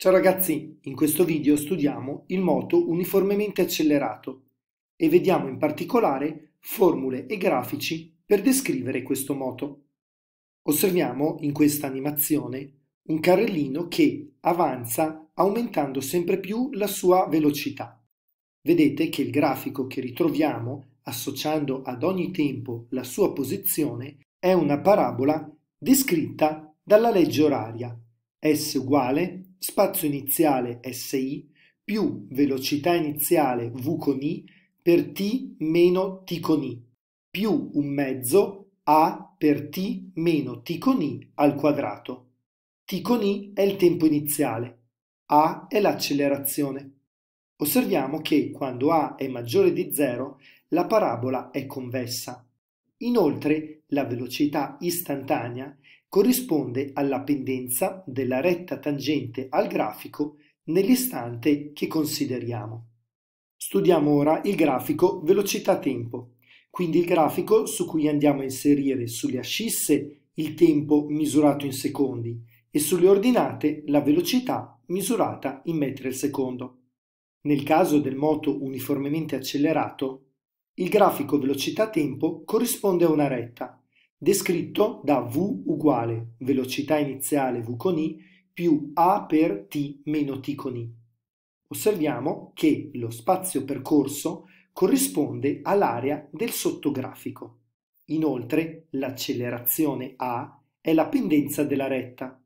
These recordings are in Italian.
Ciao ragazzi, in questo video studiamo il moto uniformemente accelerato e vediamo in particolare formule e grafici per descrivere questo moto. Osserviamo in questa animazione un carrellino che avanza aumentando sempre più la sua velocità. Vedete che il grafico che ritroviamo associando ad ogni tempo la sua posizione è una parabola descritta dalla legge oraria S uguale spazio iniziale SI più velocità iniziale V con I per T meno T con I più un mezzo A per T meno T con I al quadrato. T con I è il tempo iniziale, A è l'accelerazione. Osserviamo che quando A è maggiore di 0 la parabola è convessa. Inoltre la velocità istantanea corrisponde alla pendenza della retta tangente al grafico nell'istante che consideriamo. Studiamo ora il grafico velocità-tempo, quindi il grafico su cui andiamo a inserire sulle ascisse il tempo misurato in secondi e sulle ordinate la velocità misurata in metri al secondo. Nel caso del moto uniformemente accelerato, il grafico velocità-tempo corrisponde a una retta descritto da v uguale velocità iniziale v con i più a per t meno t con i. Osserviamo che lo spazio percorso corrisponde all'area del sottografico. Inoltre l'accelerazione a è la pendenza della retta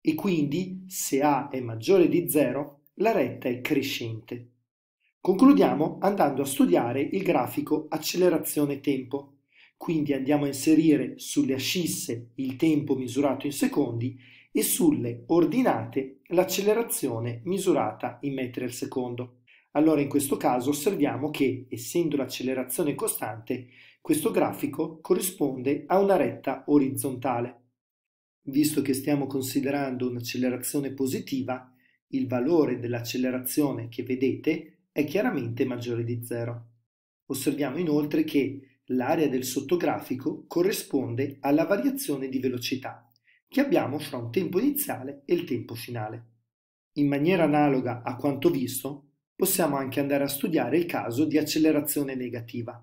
e quindi se a è maggiore di 0 la retta è crescente. Concludiamo andando a studiare il grafico accelerazione-tempo. Quindi andiamo a inserire sulle ascisse il tempo misurato in secondi e sulle ordinate l'accelerazione misurata in metri al secondo. Allora in questo caso osserviamo che, essendo l'accelerazione costante, questo grafico corrisponde a una retta orizzontale. Visto che stiamo considerando un'accelerazione positiva, il valore dell'accelerazione che vedete è chiaramente maggiore di zero. Osserviamo inoltre che L'area del sottografico corrisponde alla variazione di velocità che abbiamo fra un tempo iniziale e il tempo finale. In maniera analoga a quanto visto, possiamo anche andare a studiare il caso di accelerazione negativa.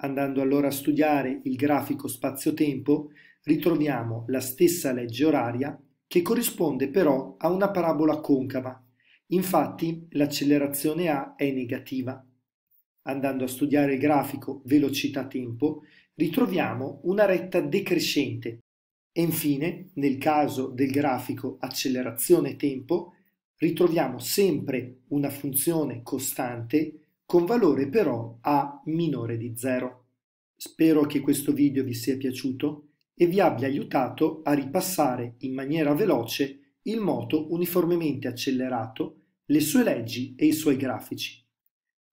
Andando allora a studiare il grafico spazio-tempo, ritroviamo la stessa legge oraria che corrisponde però a una parabola concava. Infatti l'accelerazione A è negativa andando a studiare il grafico velocità-tempo, ritroviamo una retta decrescente e infine, nel caso del grafico accelerazione-tempo, ritroviamo sempre una funzione costante con valore però a minore di 0. Spero che questo video vi sia piaciuto e vi abbia aiutato a ripassare in maniera veloce il moto uniformemente accelerato, le sue leggi e i suoi grafici.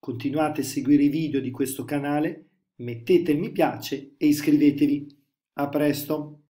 Continuate a seguire i video di questo canale, mettete il mi piace e iscrivetevi. A presto!